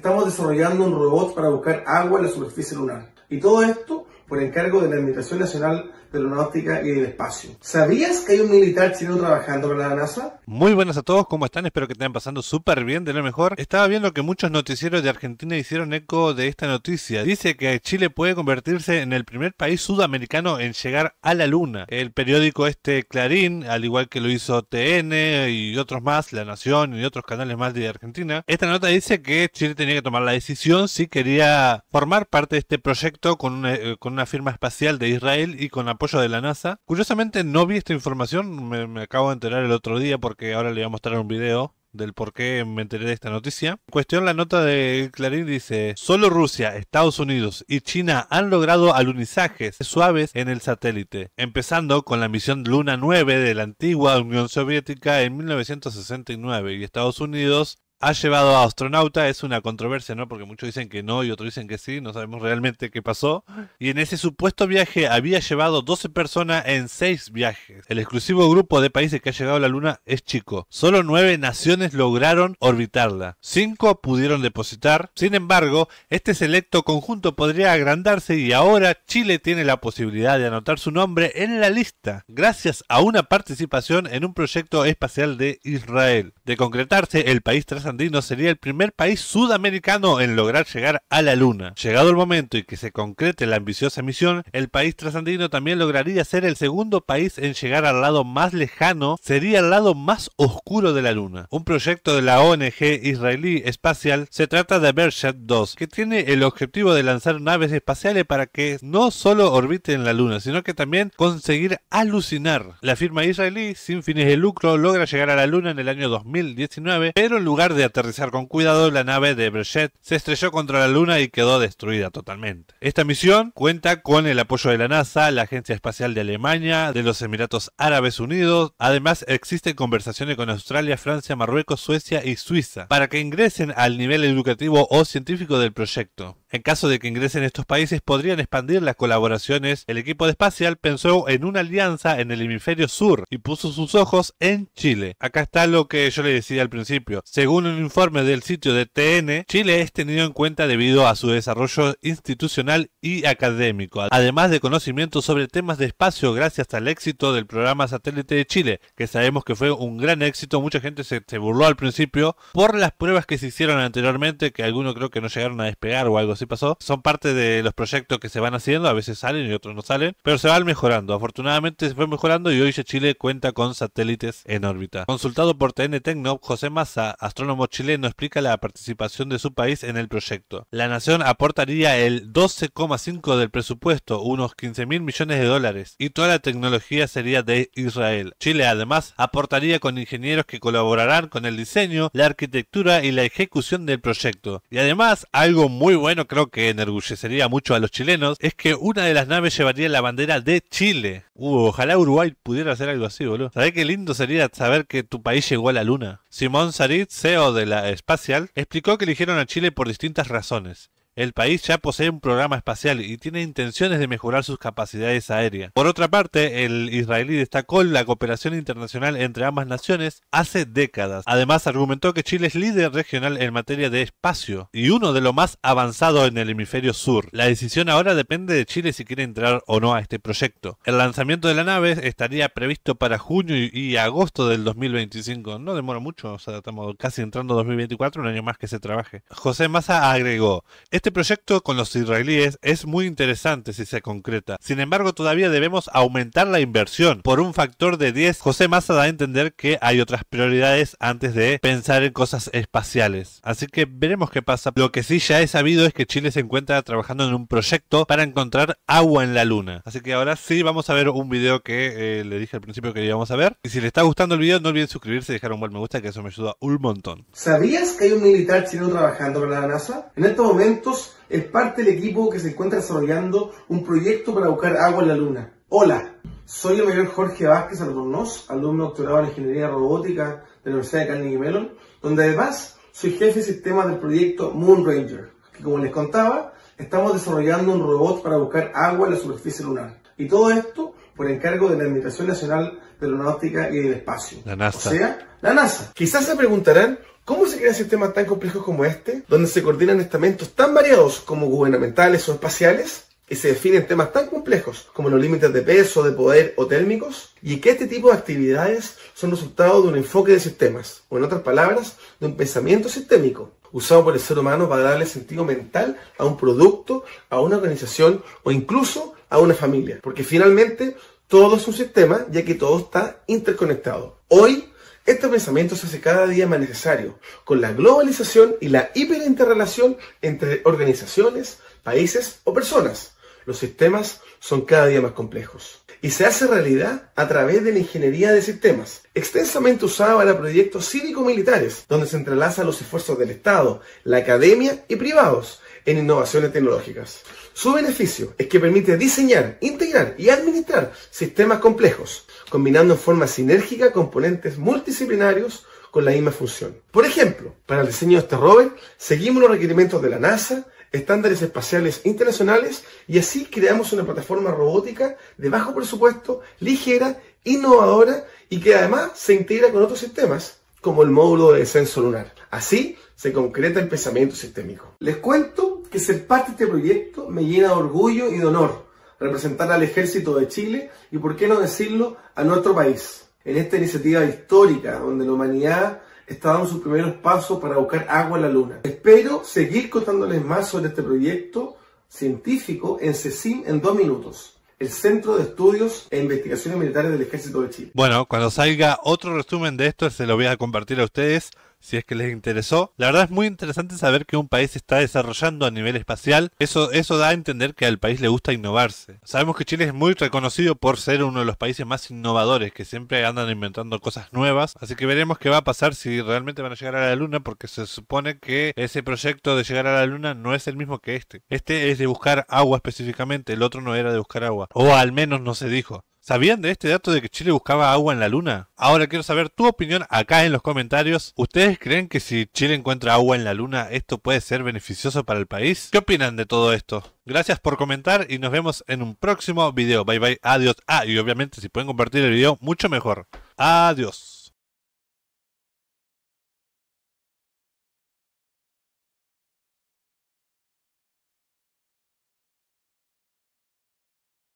Estamos desarrollando un robot para buscar agua en la superficie lunar. Y todo esto por encargo de la Administración Nacional de la Aeronáutica y del Espacio. ¿Sabías que hay un militar chino trabajando para la NASA? Muy buenas a todos, ¿cómo están? Espero que estén pasando súper bien, de lo mejor. Estaba viendo que muchos noticieros de Argentina hicieron eco de esta noticia. Dice que Chile puede convertirse en el primer país sudamericano en llegar a la Luna. El periódico este Clarín, al igual que lo hizo TN y otros más, La Nación y otros canales más de Argentina, esta nota dice que Chile tenía que tomar la decisión si quería formar parte de este proyecto con una eh, firma espacial de Israel y con apoyo de la NASA. Curiosamente no vi esta información, me, acabo de enterar el otro día porque ahora le voy a mostrar un video del por qué me enteré de esta noticia. cuestión la nota de Clarín dice, solo Rusia, Estados Unidos y China han logrado alunizajes suaves en el satélite, empezando con la misión Luna 9 de la antigua Unión Soviética en 1969 y Estados Unidos ha llevado a astronauta es una controversia, ¿no? Porque muchos dicen que no y otros dicen que sí, no sabemos realmente qué pasó. Y en ese supuesto viaje había llevado 12 personas en 6 viajes. El exclusivo grupo de países que ha llegado a la Luna es chico. Solo 9 naciones lograron orbitarla. 5 pudieron depositar. Sin embargo, este selecto conjunto podría agrandarse y ahora Chile tiene la posibilidad de anotar su nombre en la lista, gracias a una participación en un proyecto espacial de Israel. De concretarse, el país tras sería el primer país sudamericano en lograr llegar a la Luna. Llegado el momento y que se concrete la ambiciosa misión, el país trasandino también lograría ser el segundo país en llegar al lado más lejano, sería el lado más oscuro de la Luna. Un proyecto de la ONG israelí espacial se trata de Bershat 2, que tiene el objetivo de lanzar naves espaciales para que no solo orbiten la Luna, sino que también conseguir alucinar. La firma israelí, sin fines de lucro, logra llegar a la Luna en el año 2019, pero en lugar de de aterrizar con cuidado, la nave de Brechet se estrelló contra la Luna y quedó destruida totalmente. Esta misión cuenta con el apoyo de la NASA, la Agencia Espacial de Alemania, de los Emiratos Árabes Unidos. Además, existen conversaciones con Australia, Francia, Marruecos, Suecia y Suiza para que ingresen al nivel educativo o científico del proyecto. En caso de que ingresen estos países, podrían expandir las colaboraciones. El equipo de Espacial pensó en una alianza en el hemisferio sur y puso sus ojos en Chile. Acá está lo que yo le decía al principio. Según un informe del sitio de TN, Chile es tenido en cuenta debido a su desarrollo institucional y académico, además de conocimiento sobre temas de espacio gracias al éxito del programa Satélite de Chile, que sabemos que fue un gran éxito, mucha gente se, burló al principio por las pruebas que se hicieron anteriormente, que algunos creo que no llegaron a despegar o algo así pasó, son parte de los proyectos que se van haciendo, a veces salen y otros no salen, pero se van mejorando. Afortunadamente se fue mejorando y hoy ya Chile cuenta con satélites en órbita. Consultado por TN José Massa, astrónomo chileno, explica la participación de su país en el proyecto. La nación aportaría el 12,5 del presupuesto, unos 15 mil millones de dólares, y toda la tecnología sería de Israel. Chile además aportaría con ingenieros que colaborarán con el diseño, la arquitectura y la ejecución del proyecto. Y además, algo muy bueno creo que enorgullecería mucho a los chilenos, es que una de las naves llevaría la bandera de Chile. Uh, ojalá Uruguay pudiera hacer algo así, boludo. ¿Sabés qué lindo sería saber que tu país llegó a la luna? Simón Sarit, CEO de la Espacial, explicó que eligieron a Chile por distintas razones. El país ya posee un programa espacial y tiene intenciones de mejorar sus capacidades aéreas. Por otra parte, el israelí destacó la cooperación internacional entre ambas naciones hace décadas. Además, argumentó que Chile es líder regional en materia de espacio y uno de los más avanzados en el hemisferio sur. La decisión ahora depende de Chile si quiere entrar o no a este proyecto. El lanzamiento de la nave estaría previsto para junio y agosto del 2025. No demora mucho, o sea, estamos casi entrando 2024, un año más que se trabaje. José Massa agregó, este este proyecto con los israelíes es muy interesante si se concreta. Sin embargo, todavía debemos aumentar la inversión por un factor de 10. José Massa da a entender que hay otras prioridades antes de pensar en cosas espaciales. Así que veremos qué pasa. Lo que sí ya he sabido es que Chile se encuentra trabajando en un proyecto para encontrar agua en la luna. Así que ahora sí vamos a ver un video que eh, le dije al principio que íbamos a ver. Y si le está gustando el video, no olviden suscribirse y dejar un buen me gusta, que eso me ayuda un montón. ¿Sabías que hay un militar chino trabajando para la NASA? En estos momentos es parte del equipo que se encuentra desarrollando un proyecto para buscar agua en la Luna. Hola, soy el mayor Jorge Vázquez Albornoz, alumno doctorado en Ingeniería Robótica de la Universidad de Carnegie Mellon, donde además soy jefe de sistemas del proyecto Moon Ranger, que como les contaba, estamos desarrollando un robot para buscar agua en la superficie lunar. Y todo esto por encargo de la Administración Nacional de la Aeronáutica y del Espacio. La NASA. O sea, la NASA. Quizás se preguntarán ¿Cómo se crean sistemas tan complejos como este, donde se coordinan estamentos tan variados como gubernamentales o espaciales? y se definen temas tan complejos como los límites de peso, de poder o térmicos, y que este tipo de actividades son resultado de un enfoque de sistemas, o en otras palabras, de un pensamiento sistémico, usado por el ser humano para darle sentido mental a un producto, a una organización o incluso a una familia, porque finalmente todo es un sistema ya que todo está interconectado. Hoy este pensamiento se hace cada día más necesario con la globalización y la hiperinterrelación entre organizaciones, países o personas. Los sistemas son cada día más complejos y se hace realidad a través de la ingeniería de sistemas, extensamente usada para proyectos cívico-militares, donde se entrelazan los esfuerzos del Estado, la academia y privados, en innovaciones tecnológicas. Su beneficio es que permite diseñar, integrar y administrar sistemas complejos, combinando en forma sinérgica componentes multidisciplinarios con la misma función. Por ejemplo, para el diseño de este rover, seguimos los requerimientos de la NASA, estándares espaciales internacionales y así creamos una plataforma robótica de bajo presupuesto, ligera, innovadora y que además se integra con otros sistemas como el módulo de descenso lunar. Así se concreta el pensamiento sistémico. Este Les cuento que ser parte de este proyecto me llena de orgullo y de honor representar al ejército de Chile y, por qué no decirlo, a nuestro país. En esta iniciativa histórica donde la humanidad está dando sus primeros pasos para buscar agua en la luna. Espero seguir contándoles más sobre este proyecto científico en CECIM en dos minutos el Centro de Estudios e Investigaciones Militares del Ejército de Chile. Bueno, cuando salga otro resumen de esto, se lo voy a compartir a ustedes si es que les interesó. La verdad es muy interesante saber que un país está desarrollando a nivel espacial. Eso, eso da a entender que al país le gusta innovarse. Sabemos que Chile es muy reconocido por ser uno de los países más innovadores, que siempre andan inventando cosas nuevas. Así que veremos qué va a pasar si realmente van a llegar a la Luna, porque se supone que ese proyecto de llegar a la Luna no es el mismo que este. Este es de buscar agua específicamente, el otro no era de buscar agua. O al menos no se dijo. ¿Sabían de este dato de que Chile buscaba agua en la luna? Ahora quiero saber tu opinión acá en los comentarios. ¿Ustedes creen que si Chile encuentra agua en la luna, esto puede ser beneficioso para el país? ¿Qué opinan de todo esto? Gracias por comentar y nos vemos en un próximo video. Bye bye, adiós. Ah, y obviamente si pueden compartir el video, mucho mejor. Adiós.